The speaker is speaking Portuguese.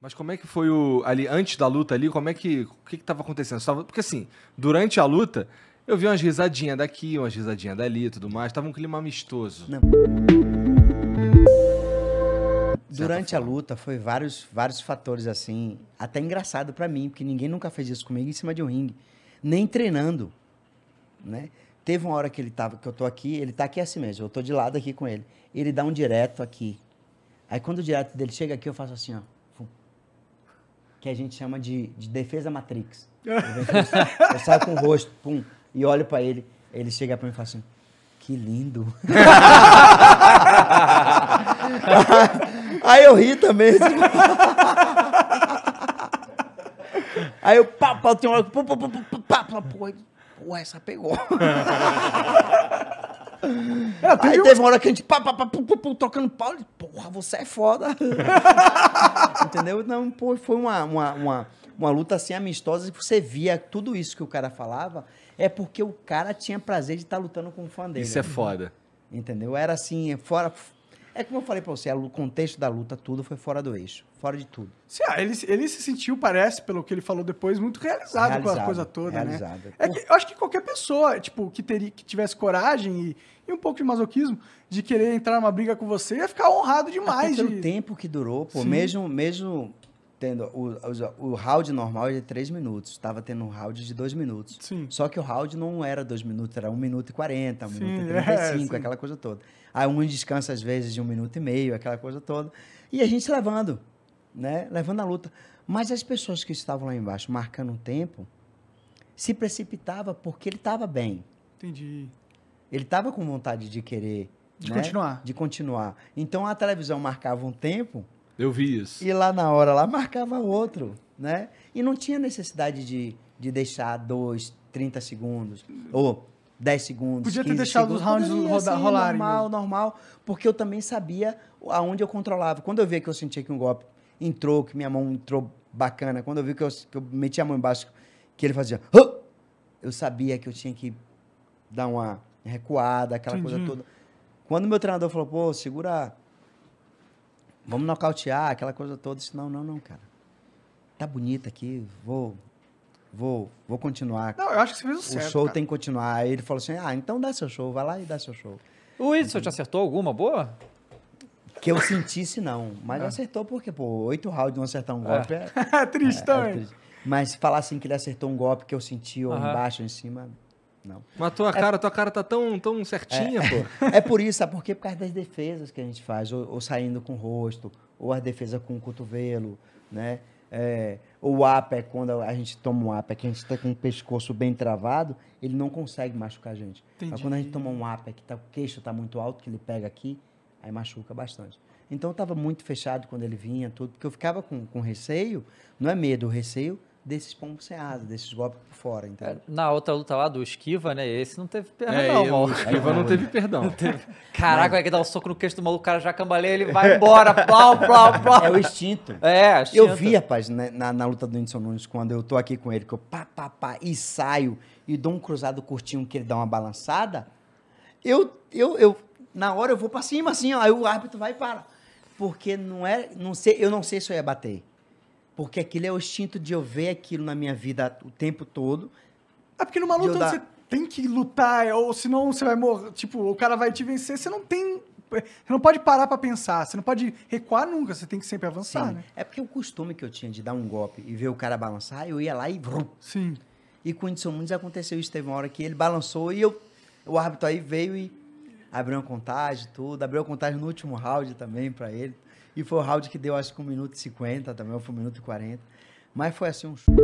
Mas como é que foi o ali antes da luta ali? Como é que o que estava acontecendo? Tava, porque assim, durante a luta eu vi umas risadinhas daqui, umas risadinhas dali, e tudo mais. Tava um clima amistoso. Não. Durante a luta foi vários vários fatores assim, até engraçado para mim, porque ninguém nunca fez isso comigo em cima de um ringue, nem treinando, né? Teve uma hora que ele tava que eu tô aqui, ele tá aqui assim mesmo, eu tô de lado aqui com ele. Ele dá um direto aqui. Aí quando o direto dele chega aqui, eu faço assim, ó que a gente chama de, de defesa matrix. Eu, saio com o rosto, pum, e olho para ele. Ele chega para mim e fala assim: Que lindo. Aí eu ri também. Aí eu, pá, pá, tem uma pô, essa pegou. É, teve aí um... teve uma hora que a gente pá, pá, pá, pum, pum, pum, tocando pau. Porra, você é foda. Entendeu? Não, pô, foi uma, uma, uma, uma luta assim amistosa e você via tudo isso que o cara falava. É porque o cara tinha prazer de estar tá lutando com o fã dele. Isso é foda. Entendeu? Era assim, fora, é como eu falei pra você, o contexto da luta, tudo foi fora do eixo, fora de tudo. Sim, ah, ele, ele se sentiu, parece, pelo que ele falou depois, muito realizado, realizado com a coisa toda, né? realizado. né? É que, eu acho que qualquer pessoa, tipo, que, teria, que tivesse coragem e, e, um pouco de masoquismo de querer entrar numa briga com você, ia ficar honrado demais. Até pelo de... tempo que durou, pô, mesmo, mesmo tendo o, o, o, round normal é de três minutos, estava tendo um round de dois minutos. Sim. Só que o round não era dois minutos, era um minuto e quarenta um minuto e é, trinta e cinco aquela coisa toda. Aí um descansa às vezes de um minuto e meio, aquela coisa toda. E a gente levando, né? Levando a luta. Mas as pessoas que estavam lá embaixo marcando o tempo se precipitava porque ele estava bem. Entendi. Ele estava com vontade de querer de né? continuar. De continuar. Então a televisão marcava um tempo eu vi isso. E lá na hora, lá marcava outro, né? E não tinha necessidade de, de deixar dois, 30 segundos, ou 10 segundos. Podia ter deixado segundos. os rounds assim, rolarem. Normal, mesmo. normal, porque eu também sabia aonde eu controlava. Quando eu via que eu sentia que um golpe entrou, que minha mão entrou bacana, quando eu vi que eu, que eu metia a mão embaixo, que ele fazia. Eu sabia que eu tinha que dar uma recuada, aquela Entendi. coisa toda. Quando meu treinador falou, pô, segura vamos nocautear, aquela coisa toda. Disse, não, não, não, cara. Tá bonita aqui, vou, vou, vou continuar. Não, eu acho que você fez o certo. O show cara. tem que continuar. Aí ele falou assim: ah, então dá seu show, vai lá e dá seu show. O Edson uhum. te acertou alguma boa? Que eu sentisse, não. Mas é. acertou porque, pô, oito rounds não acertar um é. golpe é. É, é, é mas falar assim que ele acertou um golpe que eu senti ou embaixo ou em cima, não. Mas tua é, cara, tua cara tá tão, tão certinha, é, pô. É, por isso, sabe por quê? Por causa das defesas que a gente faz, ou, ou saindo com o rosto, ou as defesas com o cotovelo, né? É, o APA é quando a gente toma um APA, é que a gente está com o pescoço bem travado, ele não consegue machucar a gente. Entendi. Mas quando a gente toma um APA, que tá, o queixo está muito alto, que ele pega aqui, aí machuca bastante. Então eu estava muito fechado quando ele vinha, tudo, porque eu ficava com, com receio, não é medo, o receio desses ponceados, desses golpes por fora, entendeu? É, na outra luta lá do Esquiva, né? Esse não teve perdão, é, não, eu, O Esquiva não teve perdão. Não teve... Caraca, vai que dá um soco no queixo do maluco, o cara já cambaleia, ele vai é. embora, plau, plau, plau. É o instinto. É, é instinto. Eu vi, rapaz, na, né, na, na luta do Anderson Nunes, quando eu tô aqui com ele, que eu pá, pá, pá, e saio, e dou um cruzado curtinho que ele dá uma balançada, eu, eu, eu na hora eu vou pra cima, assim, ó, aí o árbitro vai e para. Porque não é, não sei, eu não sei se eu ia bater. Porque aquilo é o instinto de eu ver aquilo na minha vida o tempo todo. É porque numa luta dar... você tem que lutar, é, ou senão você vai morrer. Tipo, o cara vai te vencer, você não tem. Você não pode parar para pensar, você não pode recuar nunca, você tem que sempre avançar, Sim. né? É porque o costume que eu tinha de dar um golpe e ver o cara balançar, eu ia lá e. Sim. E com o Edson Nunes aconteceu isso. Teve uma hora que ele balançou e eu. O árbitro aí veio e abriu a contagem, tudo. Abriu a contagem no último round também para ele. E foi o round que deu, acho que 1 um minuto e 50 também, ou foi 1 um minuto e 40. Mas foi assim um show.